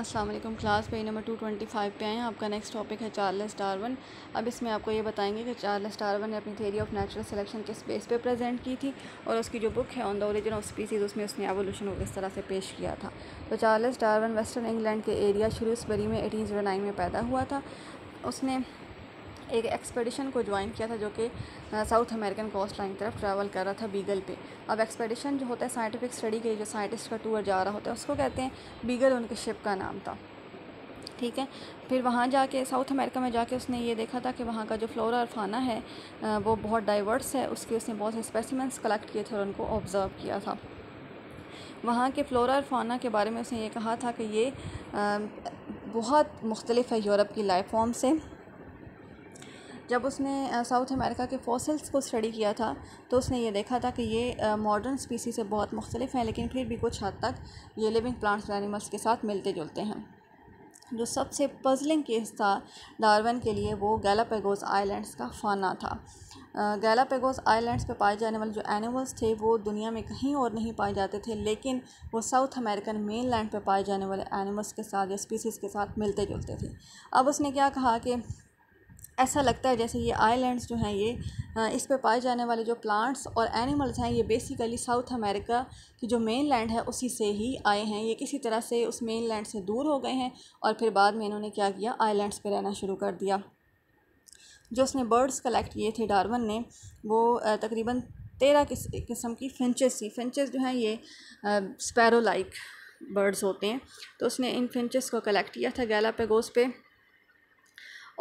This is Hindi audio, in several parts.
अस्सलाम वालेकुम class page number two five पे आए हैं आपका नेक्स्ट टॉपिक है चार्ल्स डार्वन अब इसमें आपको ये बताएंगे कि चार्ल्स डार्वन ने अपनी थेरी ऑफ नेचुरल सिलेक्शन किस बेस पे प्रेजेंट की थी और उसकी जो बुक है on the origin of species उसमें उसने एवोल्यूशन को किस तरह से पेश किया था तो चार्लस डार्वन वेस्टर्न इंग्लैंड के एरिया शुरूसबरी में एटीन oh में पैदा हुआ था उसने एक एक्सपेडिशन को ज्वाइन किया था जो कि साउथ अमेरिकन कोस्ट लाइन की तरफ ट्रैवल कर रहा था बीगल पे अब एक्सपेडिशन जो होता है साइंटिफिक स्टडी के लिए जो साइंटिस्ट का टूर जा रहा होता है उसको कहते हैं बीगल उनके शिप का नाम था ठीक है फिर वहाँ जाके साउथ अमेरिका में जाके उसने ये देखा था कि वहाँ का जो फ्लोरा और फाना है वो बहुत डाइवर्स है उसके उसने बहुत से स्पेसिमेंट्स कलेक्ट किए थे और उनको ऑब्ज़र्व किया था वहाँ के फ्लोरा और फाना के बारे में उसने ये कहा था कि ये बहुत मुख्तलिफ है यूरोप की लाइफ फॉर्म से जब उसने साउथ अमेरिका के फॉसिल्स को स्टडी किया था तो उसने ये देखा था कि ये मॉडर्न स्पीसी से बहुत मुख्तलिफ हैं लेकिन फिर भी कुछ हद तक ये लिविंग प्लांट्स और एनिमल्स के साथ मिलते जुलते हैं जो सबसे पजलिंग केस था डारवन के लिए वो गैलापेगोस आइलैंड्स का फाना था गैलापेगोस आइलैंड्स पे पाए जाने वाले जो एनिमल्स थे वो दुनिया में कहीं और नहीं पाए जाते थे लेकिन वो साउथ अमेरिकन मेन लैंड पर पाए जाने वाले एनिमल्स के साथ या स्पीसीज़ के साथ मिलते जुलते थे अब उसने क्या कहा कि ऐसा लगता है जैसे ये आइलैंड्स जो हैं ये इस पे पाए जाने वाले जो प्लांट्स और एनिमल्स हैं ये बेसिकली साउथ अमेरिका की जो मेन लैंड है उसी से ही आए हैं ये किसी तरह से उस मेन लैंड से दूर हो गए हैं और फिर बाद में इन्होंने क्या किया आइलैंड्स पे रहना शुरू कर दिया जो उसने बर्ड्स कलेक्ट किए थे डारवन ने वो तकरीबन तेरह किस किस्म की फिंचेस थी फिंचेस जो हैं ये स्पैरो लाइक बर्ड्स होते हैं तो उसने इन फिंचेस को कलेक्ट किया था गैला पेगोस पे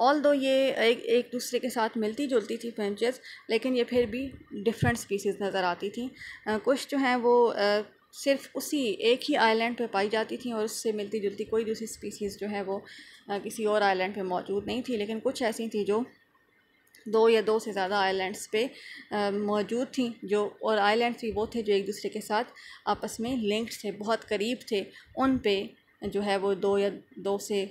ऑल दो ये एक एक दूसरे के साथ मिलती जुलती थी बेंचेस लेकिन ये फिर भी डिफरेंट स्पीसीज़ नज़र आती थी कुछ जो हैं वो आ, सिर्फ उसी एक ही आइलैंड पे पाई जाती थी और उससे मिलती जुलती कोई दूसरी स्पीसीज़ जो है वो आ, किसी और आइलैंड पे मौजूद नहीं थी लेकिन कुछ ऐसी थी जो दो या दो से ज़्यादा आइलैंड्स पे मौजूद थी जो और आइलैंड्स भी वो थे जो एक दूसरे के साथ आपस में लिंक्ड थे बहुत करीब थे उन पे जो है वो दो या दो से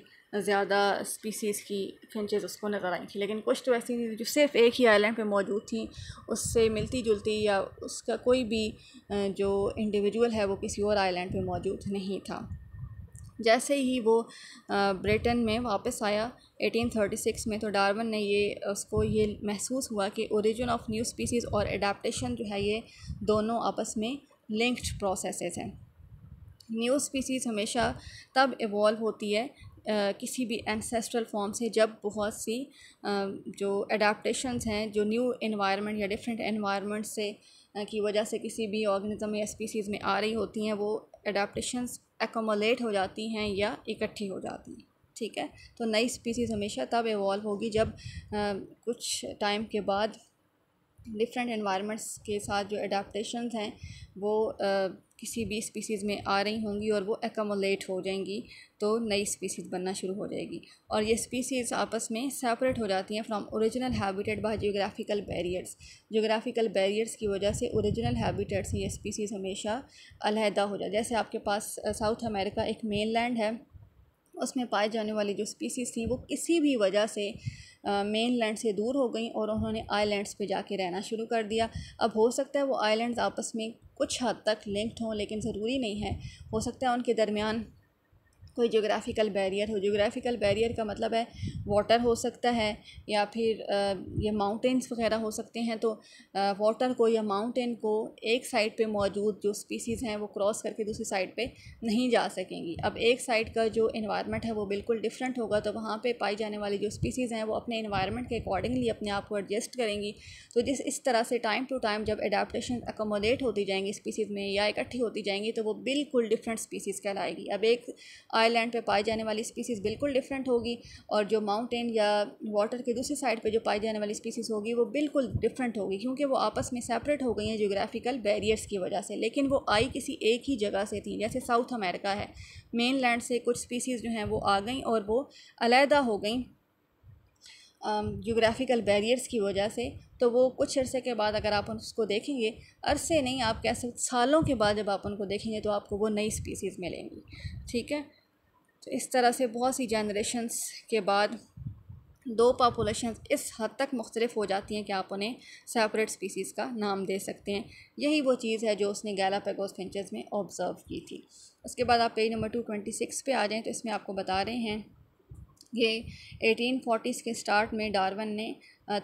ज़्यादा स्पीसीज़ की फिंचेस उसको नज़र आई थी लेकिन कुछ तो ऐसी थी जो सिर्फ एक ही आइलैंड पे मौजूद थी उससे मिलती जुलती या उसका कोई भी जो इंडिविजुअल है वो किसी और आइलैंड पे मौजूद नहीं था जैसे ही वो ब्रिटेन में वापस आया 1836 में तो डार्विन ने ये उसको ये महसूस हुआ कि ओरिजिन ऑफ न्यू स्पीसीज़ और एडाप्टशन जो है ये दोनों आपस में लिंक्ड प्रोसेस हैं न्यू स्पीसीज़ हमेशा तब इवॉल्व होती है किसी भी एंसेस्ट्रल फॉर्म से जब बहुत सी जो एडाप्टेशंस हैं जो न्यू इन्वायरमेंट या डिफरेंट इन्वायरमेंट से की वजह से किसी भी ऑर्गेनिज्म या स्पीसीज़ में आ रही होती हैं वो एडाप्टेशंस एकोमोलेट हो जाती हैं या इकट्ठी हो जाती हैं ठीक है तो नई स्पीसीज़ हमेशा तब इवॉल्व होगी जब आ, कुछ टाइम के बाद डिफरेंट इन्वायरमेंट्स के साथ जो एडाप्टेशन हैं वो किसी भी स्पीसीज़ में आ रही होंगी और वो एकमोलेट हो जाएंगी तो नई स्पीसीज़ बनना शुरू हो जाएगी और ये स्पीसीज़ आपस में सेपरेट हो जाती हैं from original habitat by geographical barriers geographical barriers की वजह से ओरिजिनल हैबिटेट्स ये स्पीसीज़ हमेशा अलहदा हो जाए जैसे आपके पास साउथ अमेरिका एक मेन लैंड है उसमें पाए जाने वाली जो स्पीसीज़ थी वो किसी भी वजह से मेन लैंड से दूर हो गई और उन्होंने आइलैंड्स पे जाके रहना शुरू कर दिया अब हो सकता है वो आइलैंड्स आपस में कुछ हद तक लिंक्ड हों लेकिन ज़रूरी नहीं है हो सकता है उनके दरमियान कोई जोग्राफ़िकल बैरियर हो जोग्राफ़िकल बैरियर का मतलब है वाटर हो सकता है या फिर ये माउंटेंस वगैरह हो सकते हैं तो वाटर को या माउंटेन को एक साइड पे मौजूद जो स्पीसीज़ हैं वो क्रॉस करके दूसरी साइड पे नहीं जा सकेंगी अब एक साइड का जो इन्वायरमेंट है वो बिल्कुल डिफरेंट होगा तो वहाँ पर पाई जाने वाली जो स्पीसीज़ हैं वो अपने इन्वायरमेंट के अकॉर्डिंगली अपने आप को एडजस्ट करेंगी तो जिस इस तरह से टाइम टू टाइम जब एडाप्टशन अकोमोडेट होती जाएंगी स्पीसीज़ में या इकट्ठी होती जाएंगी तो वो बिल्कुल डिफरेंट स्पीसीज़ कहलाएगी अब एक ड्राई लैंड पे पाई जाने वाली स्पीसीज़ बिल्कुल डिफरेंट होगी और जो माउंटेन या वाटर के दूसरी साइड पे जो पाई जाने वाली स्पीसीज़ होगी वो बिल्कुल डिफरेंट होगी क्योंकि वो आपस में सेपरेट हो गई हैं जोग्राफिकल बैरियर्स की वजह से लेकिन वो आई किसी एक ही जगह से थी जैसे साउथ अमेरिका है मेन लैंड से कुछ स्पीसीज़ जो हैं वो आ गई और वो अलहदा हो गई जोग्राफिकल बैरियर्स की वजह से तो वो कुछ अरसे के बाद अगर आप उसको देखेंगे अरसे नहीं आप कैसे सालों के बाद जब आप उनको देखेंगे तो आपको वो नई स्पीसीज़ मिलेंगी ठीक है तो इस तरह से बहुत सी जनरेशन्स के बाद दो पापोलेशन इस हद तक मुख्तलिफ हो जाती हैं कि आप उन्हें सेपरेट स्पीसीज़ का नाम दे सकते हैं यही वो चीज़ है जो उसने पैगोस फेंचर्स में ऑब्ज़र्व की थी उसके बाद आप page number two twenty six पर आ जाएँ तो इसमें आपको बता रहे हैं ये एटीन फोटीज़ के स्टार्ट में डारवन ने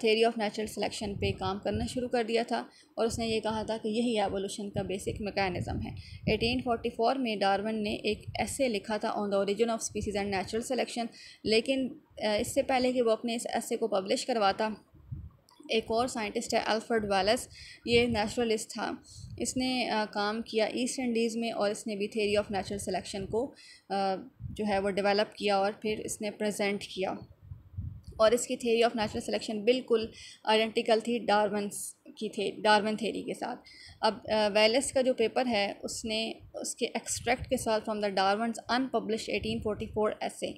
थेरी ऑफ नेचुरल सिलेक्शन पे काम करना शुरू कर दिया था और उसने ये कहा था कि यही एवोल्यूशन का बेसिक मैकेनिज्म है 1844 में डार्विन ने एक ऐसे लिखा था on the origin of species and natural selection लेकिन इससे पहले कि वो अपने इस ऐसे को पब्लिश करवाता एक और साइंटिस्ट है अल्फर्ड वैलस ये नेचुरलिस्ट था इसने काम किया ईस्ट इंडीज़ में और इसने भी थेरी ऑफ नेचुरल सिलेक्शन को जो है वो डेवलप किया और फिर इसने प्रेजेंट किया और इसकी थेरी ऑफ नेचुरल सिलेक्शन बिल्कुल आइडेंटिकल थी डार्वंस की थे डार्वन थेरी के साथ अब वेलेस का जो पेपर है उसने उसके एक्सट्रैक्ट के साथ फ्रॉम द डार्वन्स अनपब्लिश 1844 ऐसे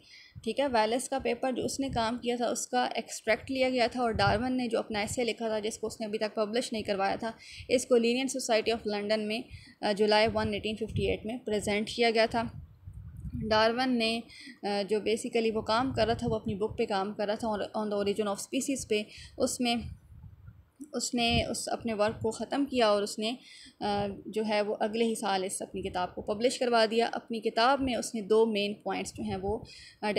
ठीक है वेलेस का पेपर जो उसने काम किया था उसका एक्सट्रैक्ट लिया गया था और डार्वन ने जो अपना ऐसे लिखा था जिसको उसने अभी तक पब्लिश नहीं करवाया था इसको लीनियन सोसाइटी ऑफ लंडन में जुलाई वन एटीन फिफ्टी एट में प्रजेंट किया गया था डार्विन ने जो बेसिकली वो काम कर रहा था वो अपनी बुक पे काम कर रहा था on the origin of species पे उसमें उसने उस अपने वर्क को ख़त्म किया और उसने जो है वो अगले ही साल इस अपनी किताब को पब्लिश करवा दिया अपनी किताब में उसने दो मेन पॉइंट्स जो हैं वो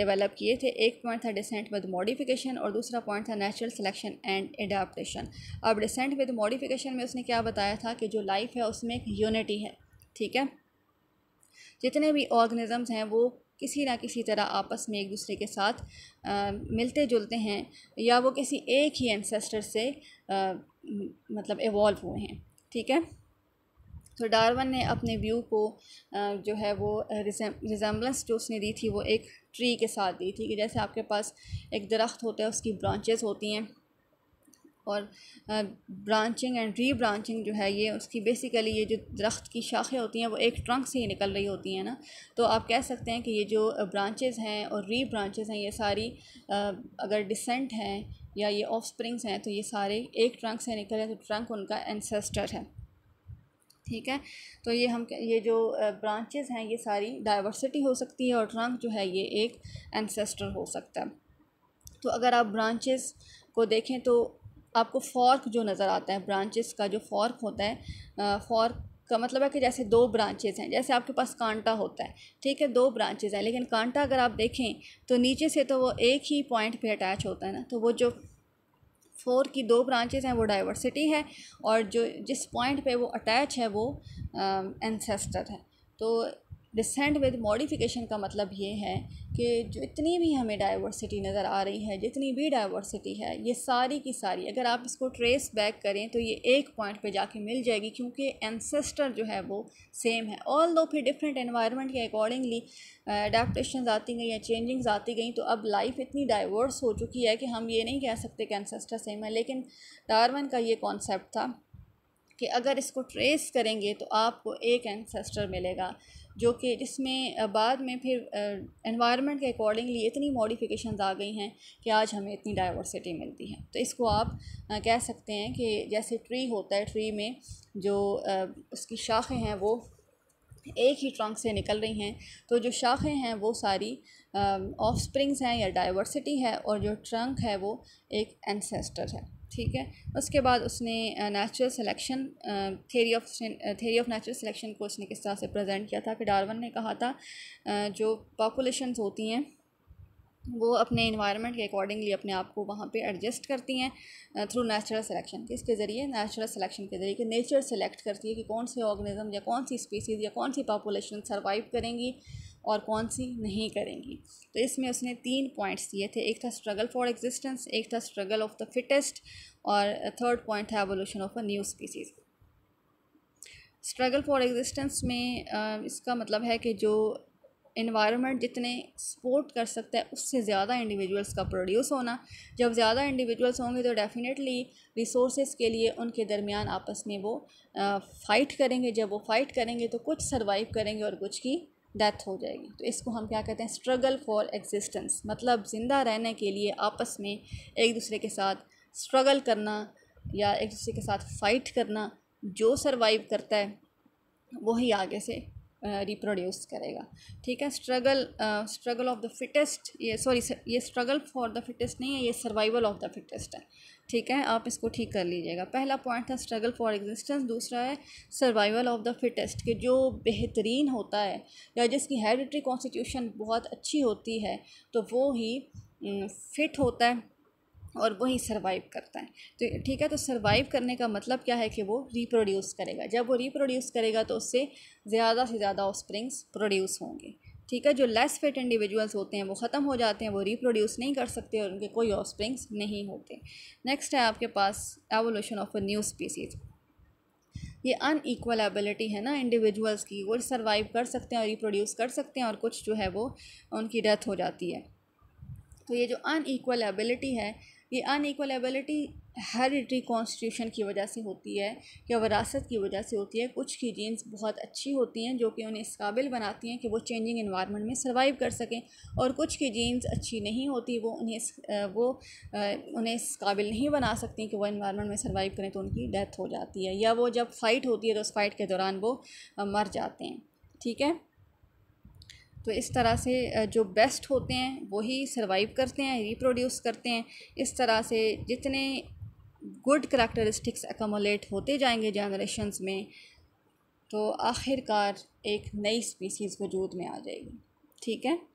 डेवलप किए थे एक पॉइंट था डिसेंट विद मॉडिफिकेशन और दूसरा पॉइंट था नेचुरल सिलेक्शन एंड एडाप्टेशन अब डिसेंट विद मॉडिफिकेशन में उसने क्या बताया था कि जो लाइफ है उसमें एक यूनिटी है ठीक है जितने भी ऑर्गेनिज़म्स हैं वो किसी ना किसी तरह आपस में एक दूसरे के साथ आ, मिलते जुलते हैं या वो किसी एक ही एंसेस्टर से आ, मतलब एवॉल्व हुए हैं ठीक है तो डार्वन ने अपने व्यू को जो है वो रिजेंबलेंस जो उसने दी थी वो एक ट्री के साथ दी थी कि जैसे आपके पास एक दरख्त होता है उसकी ब्रांचेस होती हैं और ब्रांचिंग एंड री ब्रांचिंग जो है ये उसकी बेसिकली ये जो दरख्त की शाखें होती हैं वो एक ट्रंक से ही निकल रही होती हैं ना तो आप कह सकते हैं कि ये जो ब्रांचेज़ हैं और री ब्रांचेज़ हैं ये सारी अगर डिसेंट हैं या ये ऑफ स्प्रिंग्स हैं तो ये सारे एक ट्रंक से निकल हैं तो ट्रंक उनका एनसेस्टर है ठीक है तो ये हम ये जो ब्रांचेज़ हैं ये सारी डाइवर्सिटी हो सकती है और ट्रंक जो है ये एक एनसेस्टर हो सकता है तो अगर आप ब्रांचेज़ को देखें तो आपको फॉर्क जो नज़र आता है ब्रांचेस का जो फॉर्क होता है फॉर्क का मतलब है कि जैसे दो ब्रांचेज़ हैं जैसे आपके पास कांटा होता है ठीक है दो ब्रांचेज़ हैं लेकिन कांटा अगर आप देखें तो नीचे से तो वो एक ही पॉइंट पे अटैच होता है ना तो वो जो फोर की दो ब्रांचेज़ हैं वो डाइवर्सिटी है और जो जिस पॉइंट पे वो अटैच है वो एनसेस्टर है तो डिसेंट विद मॉडिफिकेशन का मतलब ये है कि जितनी भी हमें डाइवर्सिटी नज़र आ रही है जितनी भी डाइवर्सिटी है ये सारी की सारी अगर आप इसको ट्रेस बैक करें तो ये एक पॉइंट पे जाके मिल जाएगी क्योंकि एनसेस्टर जो है वो सेम है ऑल दो फिर डिफरेंट एनवायरनमेंट के अकॉर्डिंगली अडेप्टशन uh, आती गई या चेंजिंग्स आती गई तो अब लाइफ इतनी डाइवर्स हो चुकी है कि हम ये नहीं कह सकते कि एनसेस्टर सेम है लेकिन डारवन का ये कॉन्सेप्ट था कि अगर इसको ट्रेस करेंगे तो आपको एक एंसेस्टर मिलेगा जो कि जिसमें बाद में फिर एनवायरनमेंट के अकॉर्डिंगली इतनी मॉडिफिकेशंस आ गई हैं कि आज हमें इतनी डाइवर्सिटी मिलती है तो इसको आप कह सकते हैं कि जैसे ट्री होता है ट्री में जो उसकी शाखें हैं वो एक ही ट्रंक से निकल रही हैं तो जो शाखें हैं वो सारी ऑफ स्प्रिंग्स हैं या डाइवर्सिटी है और जो ट्रंक है वो एक एनसेस्टर है ठीक है उसके बाद उसने natural selection theory of theory of natural selection को उसने किस तरह से प्रेजेंट किया था कि डार्वन ने कहा था जो पॉपुलेशंस होती हैं वो अपने इन्वायरमेंट के अकॉर्डिंगली अपने आप को वहाँ पे एडजस्ट करती हैं थ्रू नेचुरल सिलेक्शन इसके ज़रिए नेचुरल सिलेक्शन के ज़रिए कि नेचर सेलेक्ट करती है कि कौन से ऑर्गेनिज्म या कौन सी स्पीसीज़ या कौन सी पॉपुलेशन सर्वाइव करेंगी और कौन सी नहीं करेंगी तो इसमें उसने तीन पॉइंट्स दिए थे एक था स्ट्रगल फॉर एग्जिस्टेंस एक था स्ट्रगल ऑफ द फिटेस्ट और थर्ड पॉइंट था evolution of a new species struggle for existence में इसका मतलब है कि जो इन्वायरमेंट जितने सपोर्ट कर सकता है उससे ज़्यादा इंडिविजुअल्स का प्रोड्यूस होना जब ज़्यादा इंडिविजुअल्स होंगे तो डेफिनेटली रिसोर्स के लिए उनके दरमियान आपस में वो फ़ाइट करेंगे जब वो फ़ाइट करेंगे तो कुछ सर्वाइव करेंगे और कुछ की डेथ हो जाएगी तो इसको हम क्या कहते हैं स्ट्रगल फॉर एग्जिस्टेंस मतलब ज़िंदा रहने के लिए आपस में एक दूसरे के साथ स्ट्रगल करना या एक दूसरे के साथ फ़ाइट करना जो सरवाइव करता है वही आगे से रिप्रोड्यूस करेगा ठीक है struggle struggle of the fittest ये सॉरी ये स्ट्रगल फॉर द फिटेस्ट नहीं है ये सर्वाइवल ऑफ द फिटेस्ट है ठीक है आप इसको ठीक कर लीजिएगा पहला पॉइंट था स्ट्रगल फॉर एग्जिस्टेंस दूसरा है सर्वाइवल ऑफ द फिटेस्ट कि जो बेहतरीन होता है या जिसकी हेरिटरी कॉन्स्टिट्यूशन बहुत अच्छी होती है तो वो ही फिट होता है और वही सर्वाइव करता है तो ठीक है तो सर्वाइव करने का मतलब क्या है कि वो रिप्रोड्यूस करेगा जब वो रिप्रोड्यूस करेगा तो उससे ज़्यादा से ज़्यादा ऑफ प्रोड्यूस होंगे ठीक है जो लेस फिट इंडिविजुअल्स होते हैं वो ख़त्म हो जाते हैं वो रिप्रोड्यूस नहीं कर सकते और उनके कोई ऑफ नहीं होते नेक्स्ट है आपके पास evolution of a new species ये अनईक्वल एबिलिटी है ना इंडिविजुअल्स की वो सर्वाइव कर सकते हैं और रिप्रोड्यूस कर सकते हैं और कुछ जो है वो उनकी डेथ हो जाती है तो ये जो अनईक्वल एबिलिटी है ये अनइक्वलेबिलिटी हेरिटरी कॉन्स्टिट्यूशन की वजह से होती है या वरासत की वजह से होती है कुछ की जीन्स बहुत अच्छी होती हैं जो कि उन्हें इस काबिल बनाती हैं कि वो चेंजिंग इन्वायरमेंट में सर्वाइव कर सकें और कुछ की जीन्स अच्छी नहीं होती वो उन्हें वो उन्हें इस काबिल नहीं बना सकती कि वो इन्वायरमेंट में सर्वाइव करें तो उनकी डेथ हो जाती है या वो जब फ़ाइट होती है तो उस फाइट के दौरान वो मर जाते हैं ठीक है तो इस तरह से जो बेस्ट होते हैं वही सर्वाइव करते हैं रिप्रोड्यूस करते हैं इस तरह से जितने गुड करेक्टरिस्टिक्स एकोमोलेट होते जाएंगे जनरेशन्स में तो आखिरकार एक नई स्पीसीज़ वजूद में आ जाएगी ठीक है